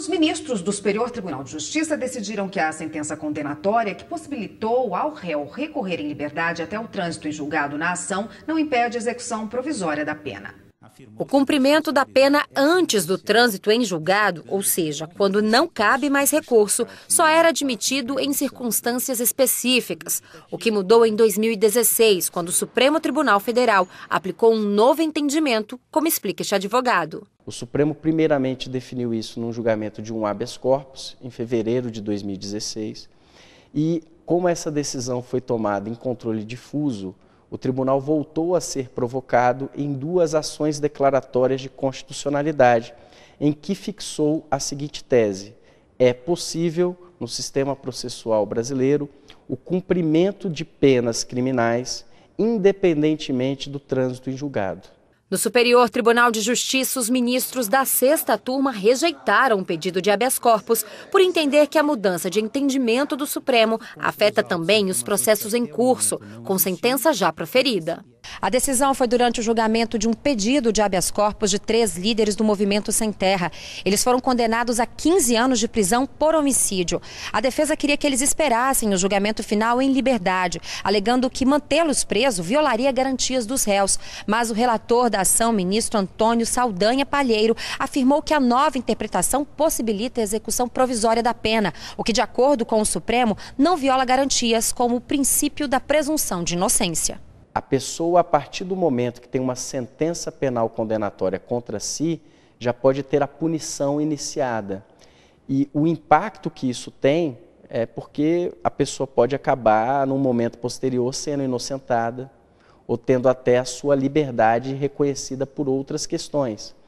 Os ministros do Superior Tribunal de Justiça decidiram que a sentença condenatória que possibilitou ao réu recorrer em liberdade até o trânsito em julgado na ação não impede a execução provisória da pena o cumprimento da pena antes do trânsito em julgado, ou seja, quando não cabe mais recurso, só era admitido em circunstâncias específicas, o que mudou em 2016, quando o Supremo Tribunal Federal aplicou um novo entendimento, como explica este advogado. O Supremo primeiramente definiu isso num julgamento de um habeas corpus em fevereiro de 2016, e como essa decisão foi tomada em controle difuso, o tribunal voltou a ser provocado em duas ações declaratórias de constitucionalidade, em que fixou a seguinte tese: é possível, no sistema processual brasileiro, o cumprimento de penas criminais independentemente do trânsito em julgado. No Superior Tribunal de Justiça, os ministros da sexta turma rejeitaram o pedido de habeas corpus por entender que a mudança de entendimento do Supremo afeta também os processos em curso, com sentença já proferida. A decisão foi durante o julgamento de um pedido de habeas corpus de três líderes do movimento Sem Terra. Eles foram condenados a 15 anos de prisão por homicídio. A defesa queria que eles esperassem o julgamento final em liberdade, alegando que mantê-los presos violaria garantias dos réus. Mas o relator da ação, ministro Antônio Saldanha Palheiro, afirmou que a nova interpretação possibilita a execução provisória da pena, o que, de acordo com o Supremo, não viola garantias como o princípio da presunção de inocência a pessoa, a partir do momento que tem uma sentença penal condenatória contra si, já pode ter a punição iniciada. E o impacto que isso tem é porque a pessoa pode acabar, num momento posterior, sendo inocentada ou tendo até a sua liberdade reconhecida por outras questões.